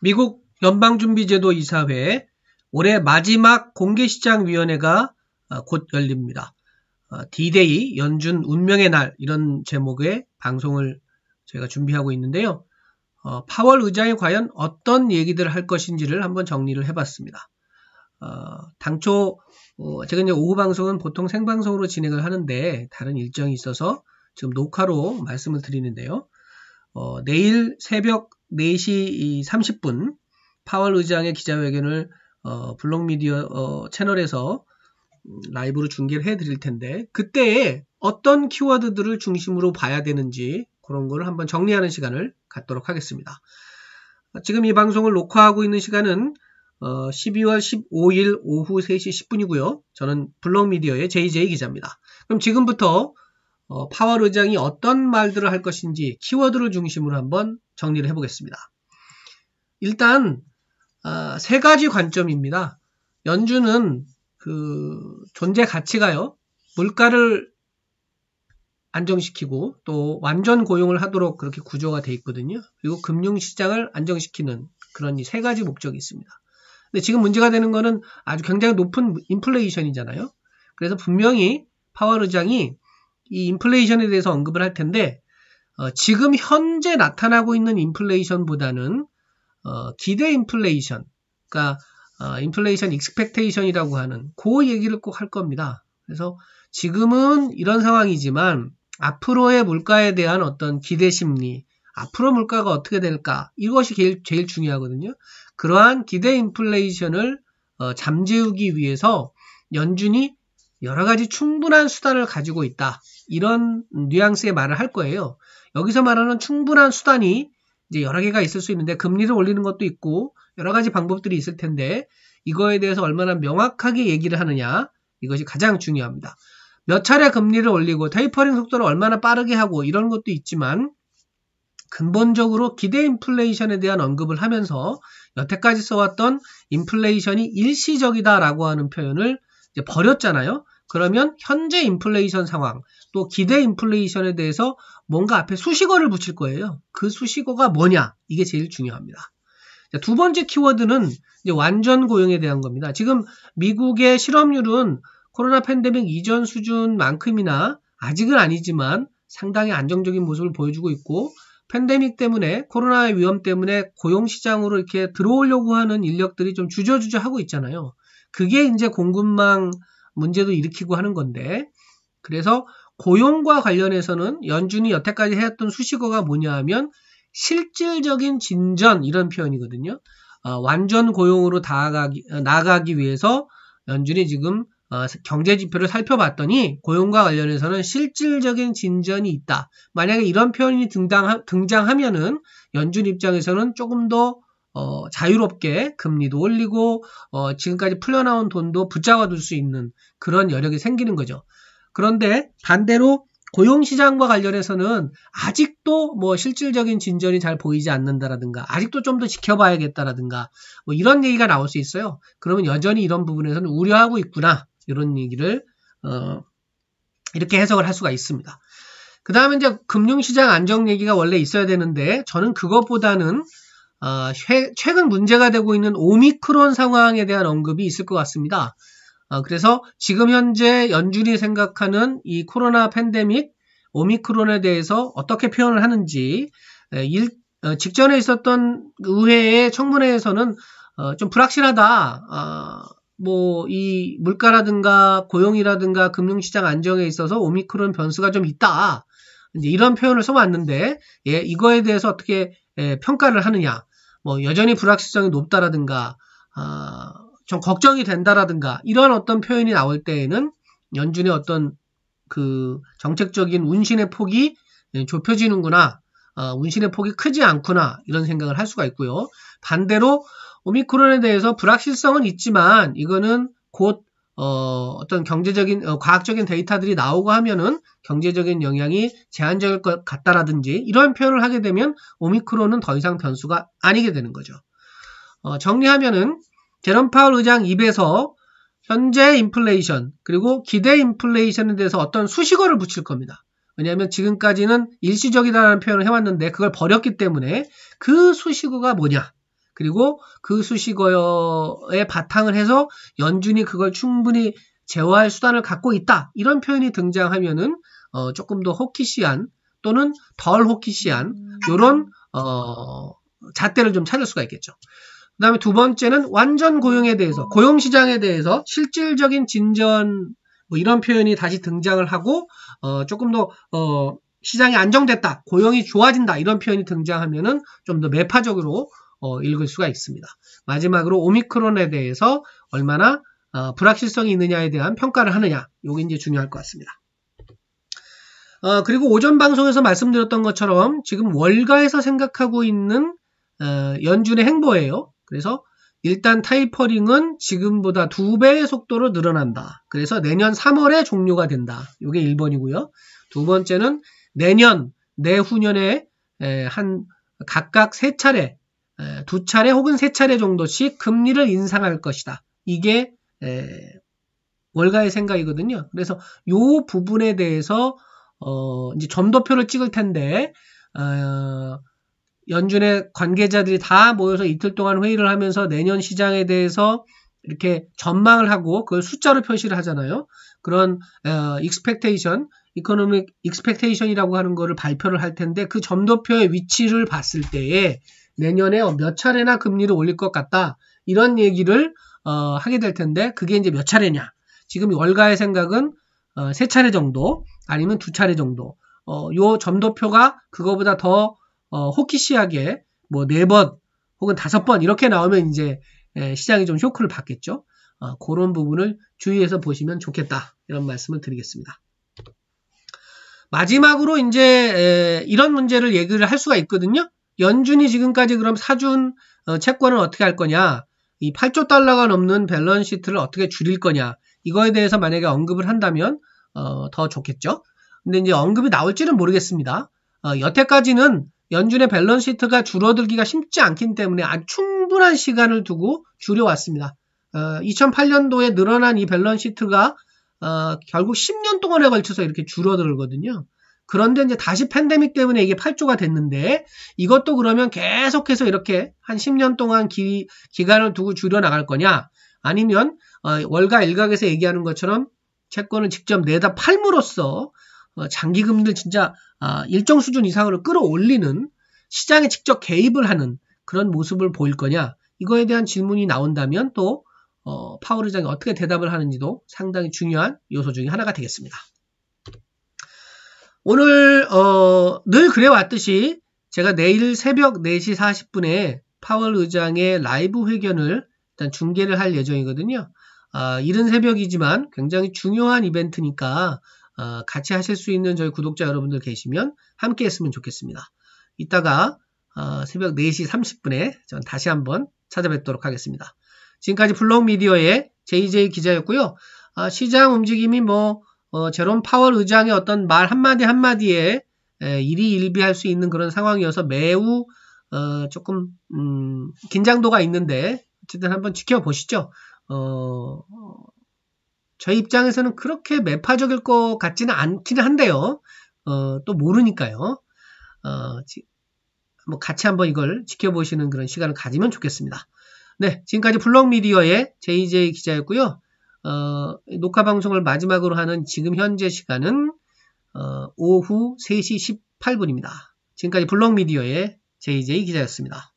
미국 연방준비제도 이사회 올해 마지막 공개시장위원회가 아, 곧 열립니다. 디데이 아, 연준 운명의 날 이런 제목의 방송을 저희가 준비하고 있는데요. 어, 파월 의장이 과연 어떤 얘기들을 할 것인지를 한번 정리를 해봤습니다. 어, 당초 어, 제가 이제 오후 방송은 보통 생방송으로 진행을 하는데 다른 일정이 있어서 지금 녹화로 말씀을 드리는데요. 어, 내일 새벽 4시 30분 파월 의장의 기자회견을 어, 블록미디어 어, 채널에서 음, 라이브로 중계를 해드릴 텐데 그때 어떤 키워드들을 중심으로 봐야 되는지 그런 걸 한번 정리하는 시간을 갖도록 하겠습니다. 지금 이 방송을 녹화하고 있는 시간은 어, 12월 15일 오후 3시 10분이고요. 저는 블록미디어의 JJ 기자입니다. 그럼 지금부터 어, 파월 의장이 어떤 말들을 할 것인지 키워드를 중심으로 한번 정리를 해보겠습니다. 일단 아, 세 가지 관점입니다. 연준은 그 존재 가치가요 물가를 안정시키고 또 완전 고용을 하도록 그렇게 구조가 돼 있거든요. 그리고 금융시장을 안정시키는 그런 이세 가지 목적이 있습니다. 근데 지금 문제가 되는 거는 아주 굉장히 높은 인플레이션이잖아요. 그래서 분명히 파월 의장이 이 인플레이션에 대해서 언급을 할 텐데 어, 지금 현재 나타나고 있는 인플레이션보다는 어, 기대 인플레이션, 그러니까 어, 인플레이션 익스펙테이션이라고 하는 그 얘기를 꼭 할 겁니다. 그래서 지금은 이런 상황이지만 앞으로의 물가에 대한 어떤 기대 심리, 앞으로 물가가 어떻게 될까 이것이 제일, 제일 중요하거든요. 그러한 기대 인플레이션을 어, 잠재우기 위해서 연준이 여러 가지 충분한 수단을 가지고 있다. 이런 뉘앙스의 말을 할 거예요. 여기서 말하는 충분한 수단이 이제 여러 개가 있을 수 있는데 금리를 올리는 것도 있고 여러 가지 방법들이 있을 텐데 이거에 대해서 얼마나 명확하게 얘기를 하느냐 이것이 가장 중요합니다. 몇 차례 금리를 올리고 테이퍼링 속도를 얼마나 빠르게 하고 이런 것도 있지만 근본적으로 기대 인플레이션에 대한 언급을 하면서 여태까지 써왔던 인플레이션이 일시적이다라고 하는 표현을 버렸잖아요. 그러면 현재 인플레이션 상황, 또 기대 인플레이션에 대해서 뭔가 앞에 수식어를 붙일 거예요. 그 수식어가 뭐냐? 이게 제일 중요합니다. 두 번째 키워드는 완전 고용에 대한 겁니다. 지금 미국의 실업률은 코로나 팬데믹 이전 수준만큼이나 아직은 아니지만 상당히 안정적인 모습을 보여주고 있고 팬데믹 때문에 코로나의 위험 때문에 고용 시장으로 이렇게 들어오려고 하는 인력들이 좀 주저주저 하고 있잖아요. 그게 이제 공급망 문제도 일으키고 하는 건데 그래서 고용과 관련해서는 연준이 여태까지 해왔던 수식어가 뭐냐 하면 실질적인 진전 이런 표현이거든요. 어, 완전 고용으로 다가기, 어, 나아가기 위해서 연준이 지금 어, 경제 지표를 살펴봤더니 고용과 관련해서는 실질적인 진전이 있다. 만약에 이런 표현이 등장, 등장하면은 연준 입장에서는 조금 더 어, 자유롭게 금리도 올리고 어, 지금까지 풀려나온 돈도 붙잡아둘 수 있는 그런 여력이 생기는 거죠. 그런데 반대로 고용시장과 관련해서는 아직도 뭐 실질적인 진전이 잘 보이지 않는다라든가, 아직도 좀 더 지켜봐야겠다라든가, 뭐 이런 얘기가 나올 수 있어요. 그러면 여전히 이런 부분에서는 우려하고 있구나. 이런 얘기를, 어, 이렇게 해석을 할 수가 있습니다. 그 다음에 이제 금융시장 안정 얘기가 원래 있어야 되는데, 저는 그것보다는 어, 최, 최근 문제가 되고 있는 오미크론 상황에 대한 언급이 있을 것 같습니다. 아, 그래서 지금 현재 연준이 생각하는 이 코로나 팬데믹 오미크론에 대해서 어떻게 표현을 하는지 어, 직전에 있었던 그 의회의 청문회에서는 어, 좀 불확실하다. 아, 뭐이 물가라든가 고용이라든가 금융시장 안정에 있어서 오미크론 변수가 좀 있다. 이런 표현을 써왔는데 예, 이거에 대해서 어떻게 평가를 하느냐. 뭐 여전히 불확실성이 높다라든가 아, 좀 걱정이 된다라든가 이런 어떤 표현이 나올 때에는 연준의 어떤 그 정책적인 운신의 폭이 예, 좁혀지는구나, 어, 운신의 폭이 크지 않구나 이런 생각을 할 수가 있고요. 반대로 오미크론에 대해서 불확실성은 있지만 이거는 곧 어, 떤 경제적인 어, 과학적인 데이터들이 나오고 하면은 경제적인 영향이 제한적일 것 같다라든지 이런 표현을 하게 되면 오미크론은 더 이상 변수가 아니게 되는 거죠. 어, 정리하면은 제롬 파울 의장 입에서 현재 인플레이션 그리고 기대 인플레이션에 대해서 어떤 수식어를 붙일 겁니다. 왜냐하면 지금까지는 일시적이다라는 표현을 해왔는데 그걸 버렸기 때문에 그 수식어가 뭐냐 그리고 그 수식어에 바탕을 해서 연준이 그걸 충분히 제어할 수단을 갖고 있다 이런 표현이 등장하면은 어 조금 더 호키시한 또는 덜 호키시한 이런 음. 어 잣대를 좀 찾을 수가 있겠죠. 그 다음에 두 번째는 완전 고용에 대해서, 고용시장에 대해서 실질적인 진전, 뭐 이런 표현이 다시 등장을 하고, 어, 조금 더, 어, 시장이 안정됐다, 고용이 좋아진다, 이런 표현이 등장하면은 좀 더 매파적으로, 어, 읽을 수가 있습니다. 마지막으로 오미크론에 대해서 얼마나, 어, 불확실성이 있느냐에 대한 평가를 하느냐, 요게 이제 중요할 것 같습니다. 어, 그리고 오전 방송에서 말씀드렸던 것처럼 지금 월가에서 생각하고 있는 어, 연준의 행보예요. 그래서 일단 타이퍼링은 지금보다 두 배의 속도로 늘어난다. 그래서 내년 3월에 종료가 된다. 이게 1번이고요. 두 번째는 내년, 내후년에 한 각각 세 차례, 두 차례 혹은 세 차례 정도씩 금리를 인상할 것이다. 이게 월가의 생각이거든요. 그래서 이 부분에 대해서 어 이제 점도표를 찍을 텐데 어 연준의 관계자들이 다 모여서 이틀 동안 회의를 하면서 내년 시장에 대해서 이렇게 전망을 하고 그걸 숫자로 표시를 하잖아요. 그런 익스펙테이션, 이코노믹 익스펙테이션이라고 하는 거를 발표를 할 텐데 그 점도표의 위치를 봤을 때에 내년에 몇 차례나 금리를 올릴 것 같다. 이런 얘기를 어, 하게 될 텐데 그게 이제 몇 차례냐. 지금 월가의 생각은 어, 세 차례 정도 아니면 두 차례 정도. 어, 요 점도표가 그거보다 더 어, 호키시하게 뭐 네 번 혹은 다섯 번 이렇게 나오면 이제 예, 시장이 좀 쇼크를 받겠죠. 어, 그런 부분을 주의해서 보시면 좋겠다 이런 말씀을 드리겠습니다. 마지막으로 이제 에, 이런 문제를 얘기를 할 수가 있거든요. 연준이 지금까지 그럼 사준 어, 채권은 어떻게 할 거냐, 이 8조 달러가 넘는 밸런스 시트를 어떻게 줄일 거냐 이거에 대해서 만약에 언급을 한다면 어, 더 좋겠죠. 근데 이제 언급이 나올지는 모르겠습니다. 어, 여태까지는 연준의 밸런스 시트가 줄어들기가 쉽지 않기 때문에 아주 충분한 시간을 두고 줄여왔습니다. 어, 2008년도에 늘어난 이 밸런스 시트가 어, 결국 10년 동안에 걸쳐서 이렇게 줄어들거든요. 그런데 이제 다시 팬데믹 때문에 이게 8조가 됐는데 이것도 그러면 계속해서 이렇게 한 10년 동안 기, 간을 두고 줄여나갈 거냐 아니면 어, 월가 일각에서 얘기하는 것처럼 채권을 직접 내다 팔므로써 어, 장기금리 진짜 아, 일정 수준 이상으로 끌어올리는 시장에 직접 개입을 하는 그런 모습을 보일 거냐 이거에 대한 질문이 나온다면 또 어, 파월 의장이 어떻게 대답을 하는지도 상당히 중요한 요소 중에 하나가 되겠습니다. 오늘 어, 늘 그래왔듯이 제가 내일 새벽 4시 40분에 파월 의장의 라이브 회견을 일단 중계를 할 예정이거든요. 아, 이른 새벽이지만 굉장히 중요한 이벤트니까 어, 같이 하실 수 있는 저희 구독자 여러분들 계시면 함께 했으면 좋겠습니다. 이따가 어, 새벽 4시 30분에 전 다시 한번 찾아뵙도록 하겠습니다. 지금까지 블록미디어의 JJ 기자였고요. 아, 시장 움직임이 뭐 어, 제롬 파월 의장의 어떤 말 한마디 한마디에 에, 일희일비할 수 있는 그런 상황이어서 매우 어, 조금 음, 긴장도가 있는데 어쨌든 한번 지켜보시죠. 어, 저희 입장에서는 그렇게 매파적일 것 같지는 않긴 한데요. 어, 또 모르니까요. 어, 지, 뭐 같이 한번 이걸 지켜보시는 그런 시간을 가지면 좋겠습니다. 네, 지금까지 블록미디어의 JJ 기자였고요. 어, 녹화 방송을 마지막으로 하는 지금 현재 시간은 어, 오후 3시 18분입니다. 지금까지 블록미디어의 JJ 기자였습니다.